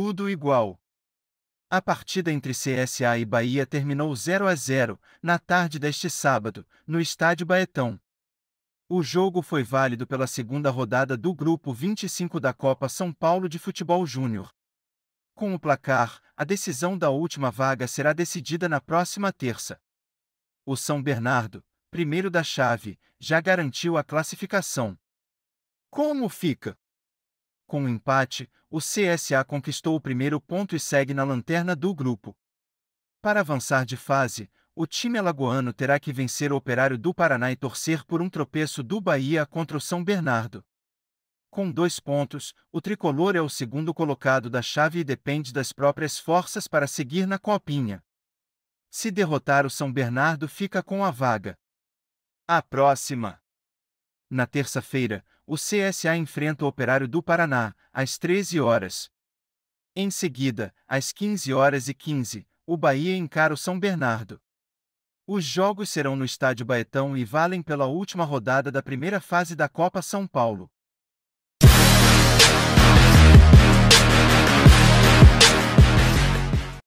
tudo igual. A partida entre CSA e Bahia terminou 0 a 0 na tarde deste sábado, no estádio Baetão. O jogo foi válido pela segunda rodada do grupo 25 da Copa São Paulo de Futebol Júnior. Com o placar, a decisão da última vaga será decidida na próxima terça. O São Bernardo, primeiro da chave, já garantiu a classificação. Como fica? Com um empate, o CSA conquistou o primeiro ponto e segue na lanterna do grupo. Para avançar de fase, o time alagoano terá que vencer o Operário do Paraná e torcer por um tropeço do Bahia contra o São Bernardo. Com dois pontos, o tricolor é o segundo colocado da chave e depende das próprias forças para seguir na copinha. Se derrotar o São Bernardo, fica com a vaga. A próxima. Na terça-feira, o CSA enfrenta o Operário do Paraná, às 13 horas. Em seguida, às 15 horas e 15, o Bahia encara o São Bernardo. Os jogos serão no Estádio Baetão e valem pela última rodada da primeira fase da Copa São Paulo.